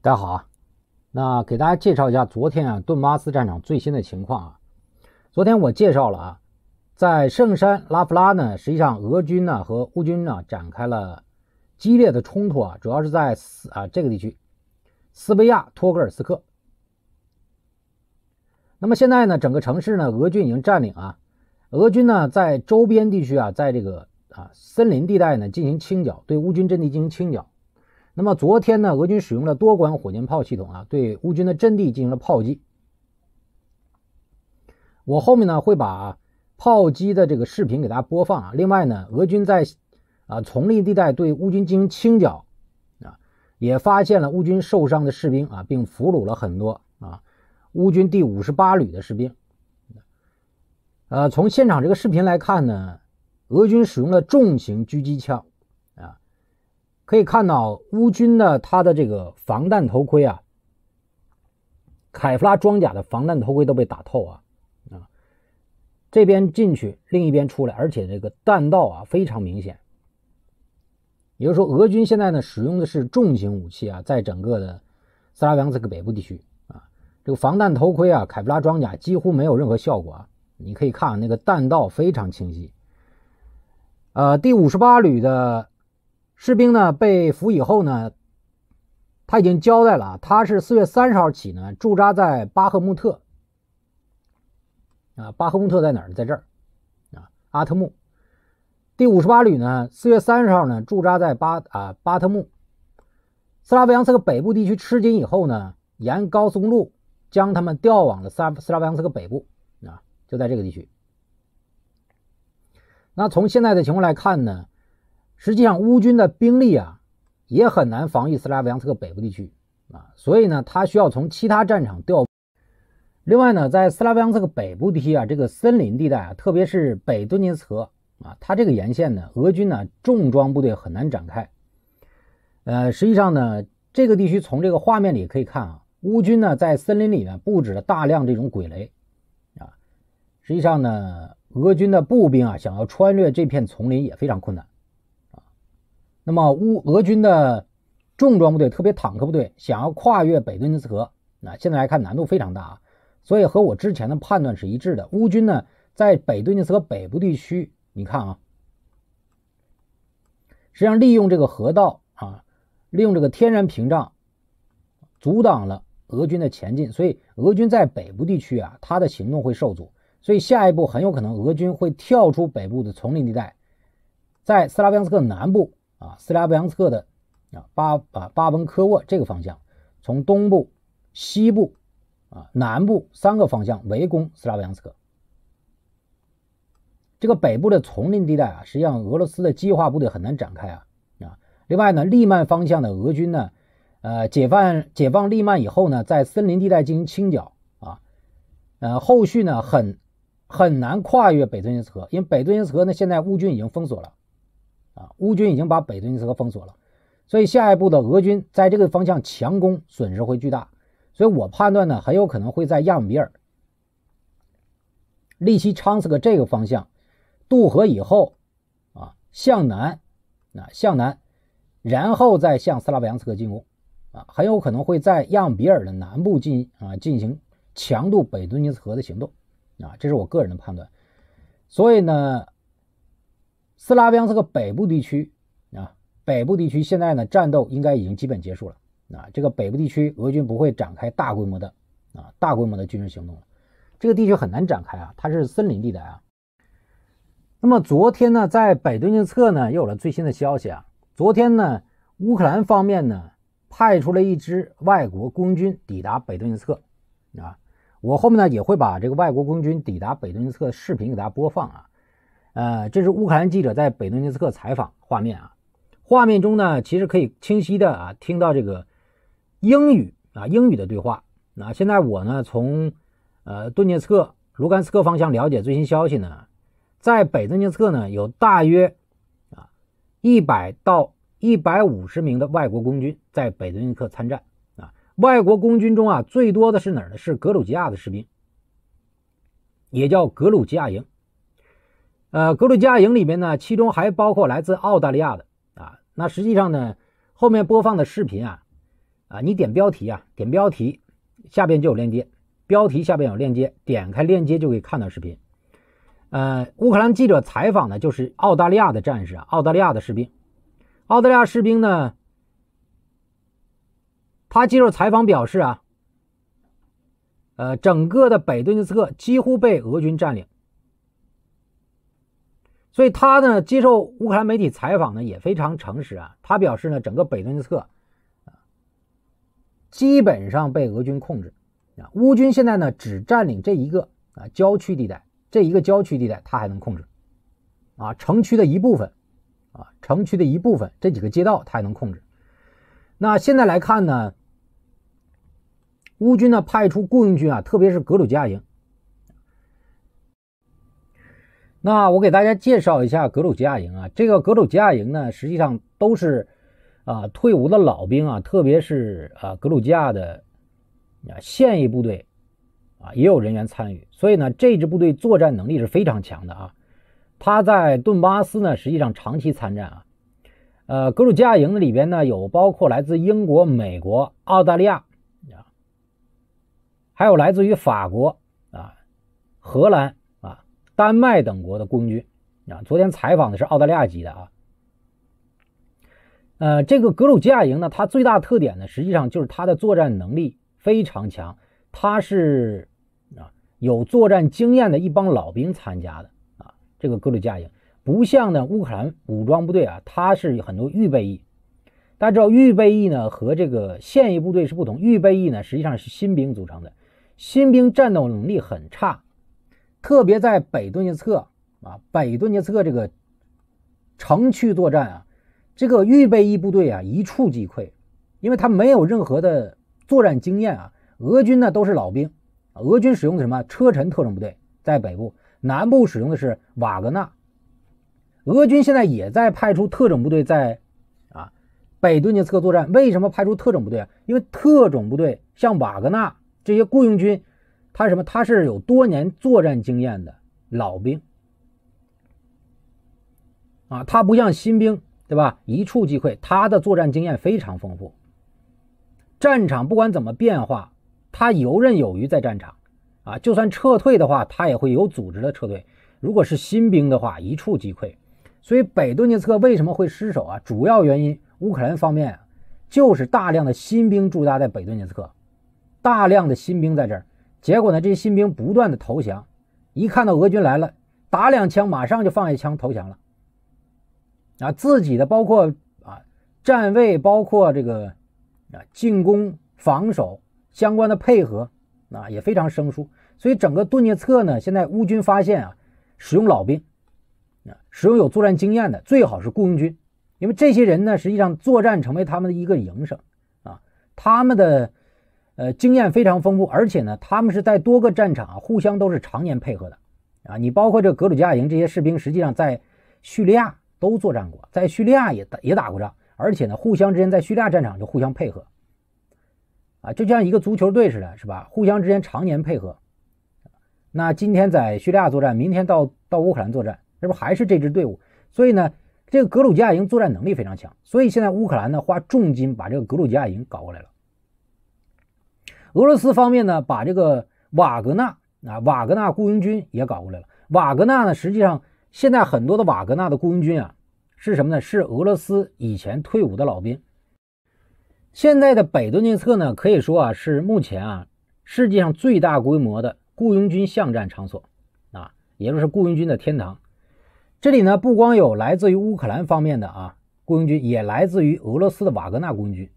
大家好啊，那给大家介绍一下昨天啊顿巴斯战场最新的情况啊。昨天我介绍了啊，在圣山拉夫拉呢，实际上俄军呢和乌军呢展开了激烈的冲突啊，主要是在斯啊这个地区斯维亚托格尔斯克。那么现在呢，整个城市呢俄军已经占领啊，俄军呢在周边地区啊，在这个啊森林地带呢进行清剿，对乌军阵地进行清剿。那么昨天呢，俄军使用了多管火箭炮系统啊，对乌军的阵地进行了炮击。我后面呢会把炮击的这个视频给大家播放啊。另外呢，俄军在啊丛林地带对乌军进行清剿啊，也发现了乌军受伤的士兵啊，并俘虏了很多啊乌军第五十八旅的士兵。呃，从现场这个视频来看呢，俄军使用了重型狙击枪。可以看到，乌军的他的这个防弹头盔啊，凯夫拉装甲的防弹头盔都被打透啊啊，这边进去，另一边出来，而且这个弹道啊非常明显。也就是说，俄军现在呢使用的是重型武器啊，在整个的斯拉维安斯克北部地区啊，这个防弹头盔啊，凯夫拉装甲几乎没有任何效果啊。你可以看那个弹道非常清晰。呃，第五十八旅的。士兵呢被俘以后呢，他已经交代了，他是四月三十号起呢驻扎在巴赫穆特。啊，巴赫穆特在哪儿？在这儿，啊，阿特木。第五十八旅呢，四月三十号呢驻扎在巴啊巴特木。斯拉维扬斯克北部地区吃紧以后呢，沿高速公路将他们调往了斯斯拉维扬斯克北部，啊，就在这个地区。那从现在的情况来看呢？实际上，乌军的兵力啊，也很难防御斯拉夫扬斯克北部地区啊，所以呢，他需要从其他战场调。另外呢，在斯拉维扬斯克北部地区啊，这个森林地带啊，特别是北顿涅茨河啊，它这个沿线呢，俄军呢重装部队很难展开。呃，实际上呢，这个地区从这个画面里可以看啊，乌军呢在森林里面布置了大量这种鬼雷啊。实际上呢，俄军的步兵啊，想要穿越这片丛林也非常困难。那么乌俄军的重装部队，特别坦克部队，想要跨越北顿涅茨河，那现在来看难度非常大啊。所以和我之前的判断是一致的。乌军呢在北顿涅茨河北部地区，你看啊，实际上利用这个河道啊，利用这个天然屏障，阻挡了俄军的前进。所以俄军在北部地区啊，它的行动会受阻。所以下一步很有可能俄军会跳出北部的丛林地带，在斯拉夫扬斯克南部。啊，斯拉维扬斯克的啊巴啊巴文科沃这个方向，从东部、西部啊南部三个方向围攻斯拉维扬斯克。这个北部的丛林地带啊，实际上俄罗斯的机划化部队很难展开啊啊。另外呢，利曼方向的俄军呢，呃，解放解放利曼以后呢，在森林地带进行清剿啊，呃，后续呢很很难跨越北顿涅茨河，因为北顿涅茨河呢现在乌军已经封锁了。啊，乌军已经把北顿涅茨河封锁了，所以下一步的俄军在这个方向强攻损失会巨大，所以我判断呢，很有可能会在亚姆比尔、利西昌斯克这个方向渡河以后，啊，向南，啊，向南，然后再向斯拉维扬斯克进攻，啊，很有可能会在亚姆比尔的南部进啊进行强渡北顿涅茨河的行动，啊，这是我个人的判断，所以呢。斯拉兵是个北部地区，啊，北部地区现在呢战斗应该已经基本结束了。啊，这个北部地区俄军不会展开大规模的啊大规模的军事行动了，这个地区很难展开啊，它是森林地带啊。那么昨天呢，在北顿涅茨呢又有了最新的消息啊，昨天呢乌克兰方面呢派出了一支外国雇军抵达北顿涅策啊，我后面呢也会把这个外国雇军抵达北顿涅的视频给大家播放啊。呃，这是乌克兰记者在北顿涅茨克采访画面啊。画面中呢，其实可以清晰的啊听到这个英语啊英语的对话。那现在我呢从呃顿涅茨克卢甘斯克方向了解最新消息呢，在北顿涅茨克呢有大约啊一百到一百五十名的外国公军在北顿涅茨克参战啊。外国公军中啊最多的是哪儿呢？是格鲁吉亚的士兵，也叫格鲁吉亚营。呃，格鲁吉亚营里面呢，其中还包括来自澳大利亚的啊。那实际上呢，后面播放的视频啊，啊，你点标题啊，点标题下边就有链接，标题下边有链接，点开链接就可以看到视频。呃，乌克兰记者采访的就是澳大利亚的战士啊，澳大利亚的士兵，澳大利亚士兵呢，他接受采访表示啊，呃，整个的北顿涅茨克几乎被俄军占领。所以他呢接受乌克兰媒体采访呢也非常诚实啊，他表示呢整个北顿涅茨克，啊，基本上被俄军控制啊，乌军现在呢只占领这一个啊郊区地带，这一个郊区地带他还能控制，啊，城区的一部分，啊，城区的一部分这几个街道他还能控制。那现在来看呢，乌军呢派出雇佣军啊，特别是格鲁吉亚营。那我给大家介绍一下格鲁吉亚营啊，这个格鲁吉亚营呢，实际上都是啊退伍的老兵啊，特别是啊格鲁吉亚的啊现役部队啊也有人员参与，所以呢这支部队作战能力是非常强的啊。他在顿巴斯呢实际上长期参战啊，呃格鲁吉亚营的里边呢有包括来自英国、美国、澳大利亚啊，还有来自于法国啊、荷兰。丹麦等国的空军啊，昨天采访的是澳大利亚籍的啊。呃，这个格鲁吉亚营呢，它最大特点呢，实际上就是它的作战能力非常强，它是啊有作战经验的一帮老兵参加的啊。这个格鲁吉亚营不像呢乌克兰武装部队啊，它是很多预备役。大家知道预备役呢和这个现役部队是不同，预备役呢实际上是新兵组成的，新兵战斗能力很差。特别在北顿涅茨克啊，北顿涅茨克这个城区作战啊，这个预备役部队啊一触即溃，因为他没有任何的作战经验啊。俄军呢都是老兵，俄军使用的什么车臣特种部队在北部，南部使用的是瓦格纳，俄军现在也在派出特种部队在啊北顿涅茨克作战。为什么派出特种部队？啊？因为特种部队像瓦格纳这些雇佣军。他什么？他是有多年作战经验的老兵啊，他不像新兵，对吧？一触即溃。他的作战经验非常丰富，战场不管怎么变化，他游刃有余在战场啊。就算撤退的话，他也会有组织的撤退。如果是新兵的话，一触即溃。所以北顿涅茨克为什么会失守啊？主要原因乌克兰方面就是大量的新兵驻扎在北顿涅茨克，大量的新兵在这儿。结果呢？这些新兵不断的投降，一看到俄军来了，打两枪马上就放下枪投降了。啊，自己的包括啊站位，包括这个啊进攻、防守相关的配合啊也非常生疏。所以整个顿涅克呢，现在乌军发现啊，使用老兵，啊，使用有作战经验的，最好是雇佣军，因为这些人呢，实际上作战成为他们的一个营生，啊，他们的。呃，经验非常丰富，而且呢，他们是在多个战场互相都是常年配合的，啊，你包括这格鲁吉亚营这些士兵，实际上在叙利亚都作战过，在叙利亚也打也打过仗，而且呢，互相之间在叙利亚战场就互相配合，啊，就像一个足球队似的，是吧？互相之间常年配合。那今天在叙利亚作战，明天到到乌克兰作战，这不还是这支队伍？所以呢，这个格鲁吉亚营作战能力非常强，所以现在乌克兰呢花重金把这个格鲁吉亚营搞过来了。俄罗斯方面呢，把这个瓦格纳啊，瓦格纳雇佣军也搞过来了。瓦格纳呢，实际上现在很多的瓦格纳的雇佣军啊，是什么呢？是俄罗斯以前退伍的老兵。现在的北顿涅茨呢，可以说啊，是目前啊世界上最大规模的雇佣军巷战场所啊，也就是雇佣军的天堂。这里呢，不光有来自于乌克兰方面的啊雇佣军，也来自于俄罗斯的瓦格纳雇佣军。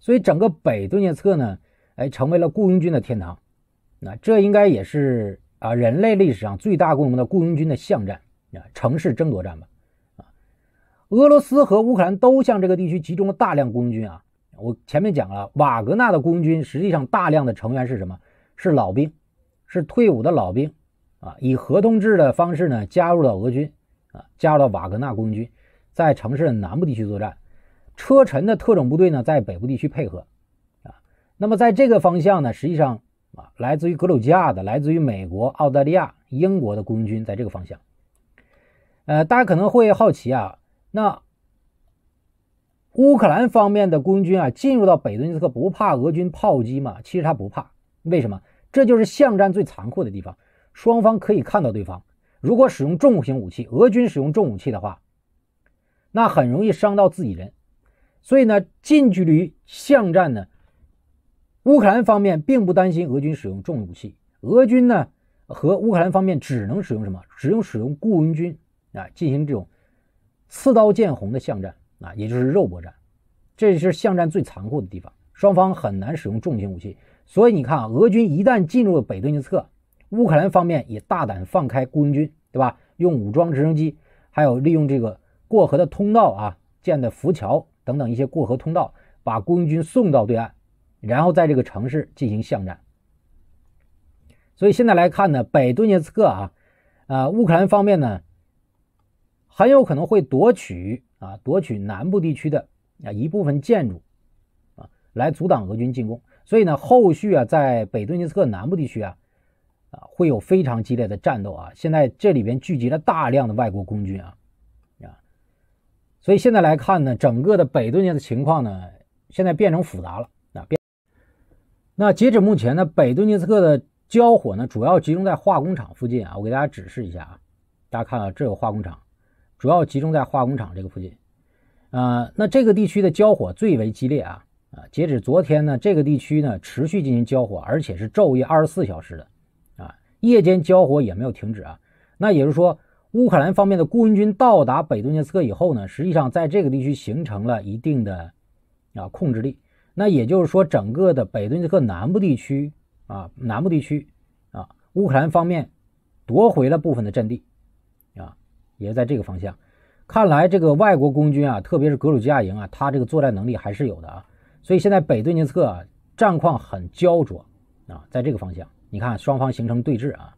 所以整个北顿涅茨呢。哎，成为了雇佣军的天堂，那这应该也是啊人类历史上最大规模的雇佣军的巷战啊城市争夺战吧？啊，俄罗斯和乌克兰都向这个地区集中了大量佣军啊。我前面讲了，瓦格纳的佣军实际上大量的成员是什么？是老兵，是退伍的老兵，啊，以合同制的方式呢加入了俄军，啊，加入了瓦格纳佣军，在城市的南部地区作战，车臣的特种部队呢在北部地区配合。那么，在这个方向呢，实际上啊，来自于格鲁吉亚的、来自于美国、澳大利亚、英国的雇佣军在这个方向。呃，大家可能会好奇啊，那乌克兰方面的雇佣军啊，进入到北顿涅茨克不怕俄军炮击吗？其实他不怕，为什么？这就是巷战最残酷的地方，双方可以看到对方。如果使用重型武器，俄军使用重武器的话，那很容易伤到自己人。所以呢，近距离巷战呢？乌克兰方面并不担心俄军使用重武器，俄军呢和乌克兰方面只能使用什么？只用使用雇佣军啊，进行这种刺刀见红的巷战啊，也就是肉搏战，这是巷战最残酷的地方，双方很难使用重型武器。所以你看啊，俄军一旦进入了北顿涅茨，乌克兰方面也大胆放开雇佣军，对吧？用武装直升机，还有利用这个过河的通道啊，建的浮桥等等一些过河通道，把雇佣军送到对岸。然后在这个城市进行巷战，所以现在来看呢，北顿涅茨克啊，呃，乌克兰方面呢，很有可能会夺取啊，夺取南部地区的啊一部分建筑啊，来阻挡俄军进攻。所以呢，后续啊，在北顿涅茨克南部地区啊，啊，会有非常激烈的战斗啊。现在这里边聚集了大量的外国空军啊，啊，所以现在来看呢，整个的北顿涅的情况呢，现在变成复杂了。那截止目前呢，北顿涅茨克的交火呢主要集中在化工厂附近啊。我给大家指示一下啊，大家看到这个化工厂，主要集中在化工厂这个附近啊。那这个地区的交火最为激烈啊啊！截止昨天呢，这个地区呢持续进行交火，而且是昼夜二十四小时的啊，夜间交火也没有停止啊。那也就是说，乌克兰方面的雇佣军到达北顿涅茨克以后呢，实际上在这个地区形成了一定的啊控制力。那也就是说，整个的北顿涅克南部地区啊，南部地区啊，乌克兰方面夺回了部分的阵地啊，也是在这个方向。看来这个外国空军啊，特别是格鲁吉亚营啊，他这个作战能力还是有的啊。所以现在北顿涅克啊，战况很焦灼啊，在这个方向，你看双方形成对峙啊。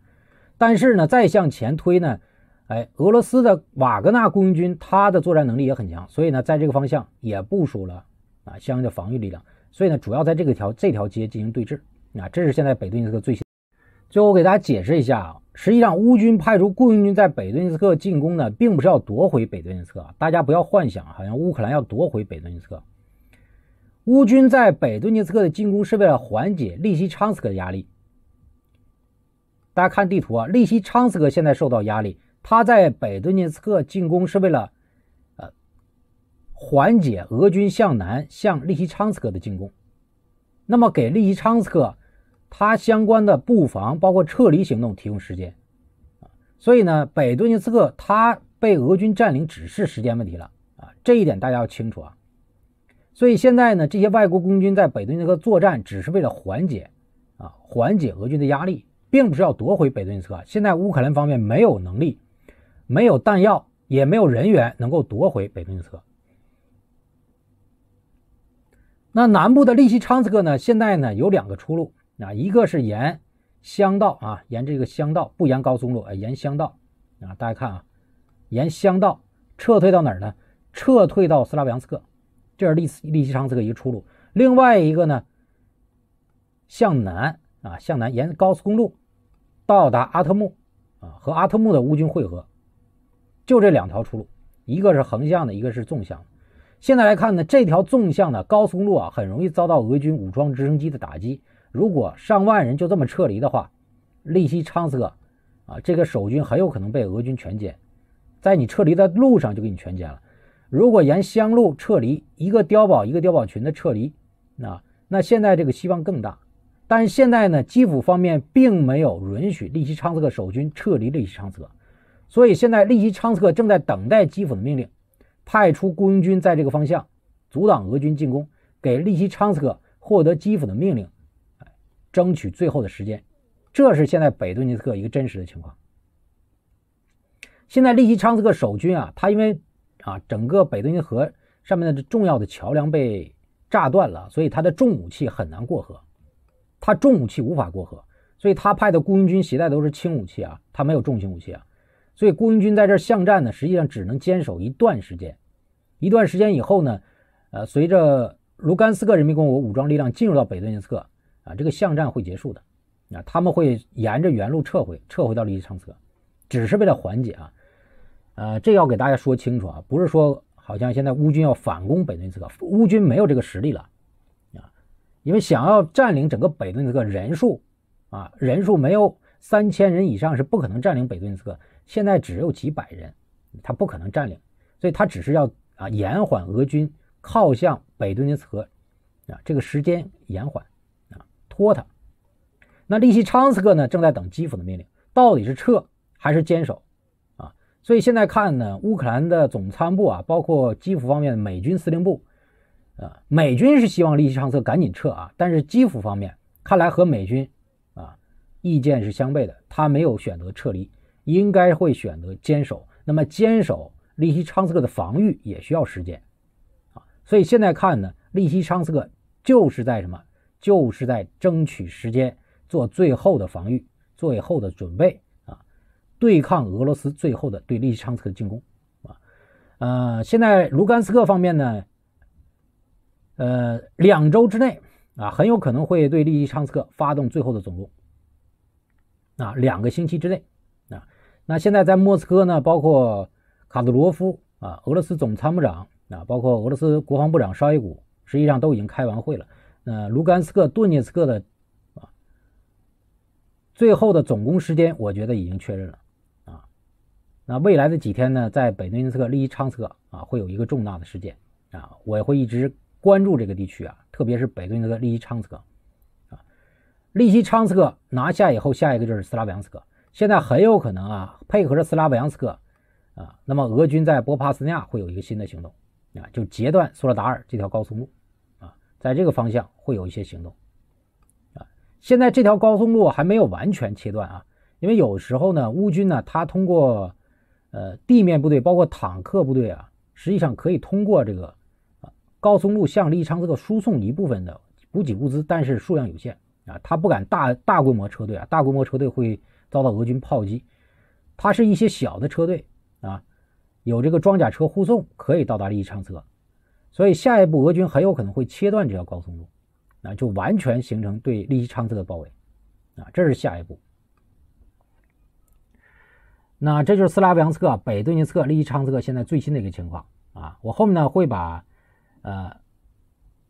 但是呢，再向前推呢，哎，俄罗斯的瓦格纳空军他的作战能力也很强，所以呢，在这个方向也部署了。啊，相应的防御力量，所以呢，主要在这个条这条街进行对峙。啊，这是现在北顿涅茨克最新。最后，我给大家解释一下啊，实际上，乌军派出雇佣军在北顿涅茨克进攻呢，并不是要夺回北顿涅茨克，大家不要幻想，好像乌克兰要夺回北顿涅茨克。乌军在北顿涅茨克的进攻是为了缓解利希昌斯克的压力。大家看地图啊，利希昌斯克现在受到压力，他在北顿涅茨克进攻是为了。缓解俄军向南向利希昌斯克的进攻，那么给利希昌斯克他相关的布防包括撤离行动提供时间，所以呢，北顿涅茨克他被俄军占领只是时间问题了啊，这一点大家要清楚啊。所以现在呢，这些外国空军在北顿涅茨克作战只是为了缓解啊缓解俄军的压力，并不是要夺回北顿涅茨克。现在乌克兰方面没有能力、没有弹药、也没有人员能够夺回北顿涅茨克。那南部的利希昌斯克呢？现在呢有两个出路啊，一个是沿乡道啊，沿这个乡道，不沿高速公路，沿乡道啊。大家看啊，沿乡道撤退到哪儿呢？撤退到斯拉维扬斯克，这是利利希昌斯克一个出路。另外一个呢，向南啊，向南沿高速公路到达阿特木啊，和阿特木的乌军会合，就这两条出路，一个是横向的，一个是纵向。现在来看呢，这条纵向的高速公路啊，很容易遭到俄军武装直升机的打击。如果上万人就这么撤离的话，利希昌斯克啊，这个守军很有可能被俄军全歼，在你撤离的路上就给你全歼了。如果沿乡路撤离，一个碉堡一个碉堡群的撤离，那那现在这个希望更大。但是现在呢，基辅方面并没有允许利希昌斯克守军撤离利希昌斯克，所以现在利希昌斯克正在等待基辅的命令。派出雇佣军在这个方向阻挡俄军进攻，给利希昌斯克获得基辅的命令，争取最后的时间。这是现在北顿涅茨克一个真实的情况。现在利希昌斯克守军啊，他因为啊整个北顿涅河上面的重要的桥梁被炸断了，所以他的重武器很难过河。他重武器无法过河，所以他派的雇佣军携带都是轻武器啊，他没有重型武器啊。所以，雇佣军在这巷战呢，实际上只能坚守一段时间。一段时间以后呢，呃，随着卢甘斯克人民共和国武装力量进入到北顿涅茨克啊，这个巷战会结束的。啊，他们会沿着原路撤回，撤回到利陶宛侧，只是为了缓解啊。呃，这要给大家说清楚啊，不是说好像现在乌军要反攻北顿涅茨克，乌军没有这个实力了啊，因为想要占领整个北顿涅茨克，人数啊，人数没有三千人以上是不可能占领北顿涅茨克。现在只有几百人，他不可能占领，所以他只是要啊延缓俄军靠向北顿涅茨河，啊这个时间延缓啊拖他。那利希昌斯克呢，正在等基辅的命令，到底是撤还是坚守啊？所以现在看呢，乌克兰的总参谋部啊，包括基辅方面的美军司令部，啊美军是希望利希昌斯克赶紧撤啊，但是基辅方面看来和美军啊意见是相悖的，他没有选择撤离。应该会选择坚守。那么，坚守利西昌斯克的防御也需要时间啊。所以现在看呢，利西昌斯克就是在什么？就是在争取时间，做最后的防御，最后的准备啊，对抗俄罗斯最后的对利西昌斯克的进攻啊。呃，现在卢甘斯克方面呢，呃，两周之内啊，很有可能会对利西昌斯克发动最后的总攻啊，两个星期之内。那现在在莫斯科呢，包括卡德罗夫啊，俄罗斯总参谋长啊，包括俄罗斯国防部长绍伊古，实际上都已经开完会了。那卢甘斯克、顿涅茨克的啊，最后的总攻时间，我觉得已经确认了啊。那未来的几天呢，在北顿涅茨克、利希昌斯克啊，会有一个重大的事件啊，我也会一直关注这个地区啊，特别是北顿涅茨克、利希昌斯克啊，利希昌斯克拿下以后，下一个就是斯拉维扬斯克。现在很有可能啊，配合着斯拉维扬斯克，啊，那么俄军在波帕斯尼亚会有一个新的行动，啊，就截断苏拉达尔这条高速路，啊，在这个方向会有一些行动，啊，现在这条高速路还没有完全切断啊，因为有时候呢，乌军呢，他通过，呃，地面部队包括坦克部队啊，实际上可以通过这个，啊，高速路向利昌这个输送一部分的补给物资，但是数量有限啊，他不敢大大规模车队啊，大规模车队会。遭到俄军炮击，它是一些小的车队啊，有这个装甲车护送，可以到达利西昌特，所以下一步俄军很有可能会切断这条高速公路，那就完全形成对利西昌特的包围啊，这是下一步。那这就是斯拉夫扬策、北顿涅策、利西昌特现在最新的一个情况啊，我后面呢会把呃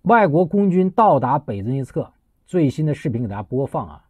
外国空军到达北顿涅策最新的视频给大家播放啊。